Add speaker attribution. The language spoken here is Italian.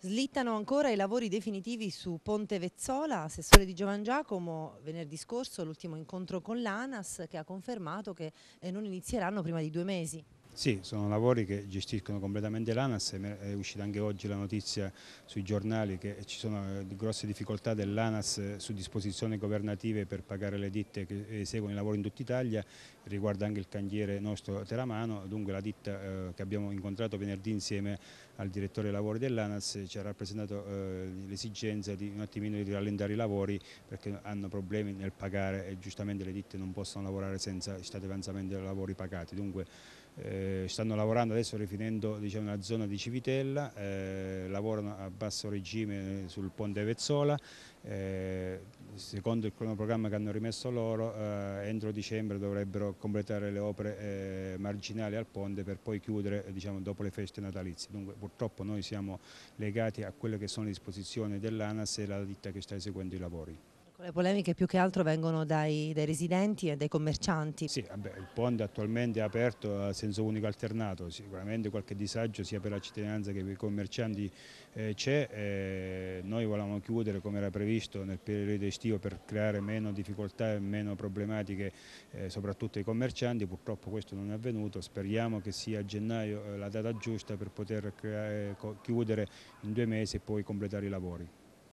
Speaker 1: Slittano ancora i lavori definitivi su Ponte Vezzola, assessore di Giovan Giacomo, venerdì scorso l'ultimo incontro con l'ANAS che ha confermato che eh, non inizieranno prima di due mesi.
Speaker 2: Sì, sono lavori che gestiscono completamente l'ANAS, è uscita anche oggi la notizia sui giornali che ci sono eh, grosse difficoltà dell'ANAS eh, su disposizioni governative per pagare le ditte che eh, eseguono i lavori in tutta Italia, riguarda anche il cantiere nostro Teramano, dunque la ditta che abbiamo incontrato venerdì insieme al direttore dei lavori dell'ANAS ci ha rappresentato l'esigenza di un attimino di rallentare i lavori perché hanno problemi nel pagare e giustamente le ditte non possono lavorare senza stati avanzamenti dei lavori pagati, dunque eh, stanno lavorando adesso rifinendo diciamo, la zona di Civitella, eh, lavorano a basso regime sul ponte Vezzola, eh, secondo il cronoprogramma che hanno rimesso loro eh, entro dicembre dovrebbero completare le opere eh, marginali al ponte per poi chiudere diciamo, dopo le feste natalizie. Dunque purtroppo noi siamo legati a quelle che sono le disposizioni dell'ANAS e la ditta che sta eseguendo i lavori.
Speaker 1: Ecco, le polemiche più che altro vengono dai, dai residenti e dai commercianti. Sì, vabbè,
Speaker 2: il ponte attualmente è aperto a senso unico alternato, sicuramente qualche disagio sia per la cittadinanza che per i commercianti eh, c'è, eh, noi volevamo chiudere come era previsto nel periodo estivo per creare meno difficoltà e meno problematiche eh, soprattutto ai commercianti, purtroppo questo non è avvenuto, speriamo che sia a gennaio eh, la data giusta per poter creare, eh, chiudere in due mesi e poi completare i lavori.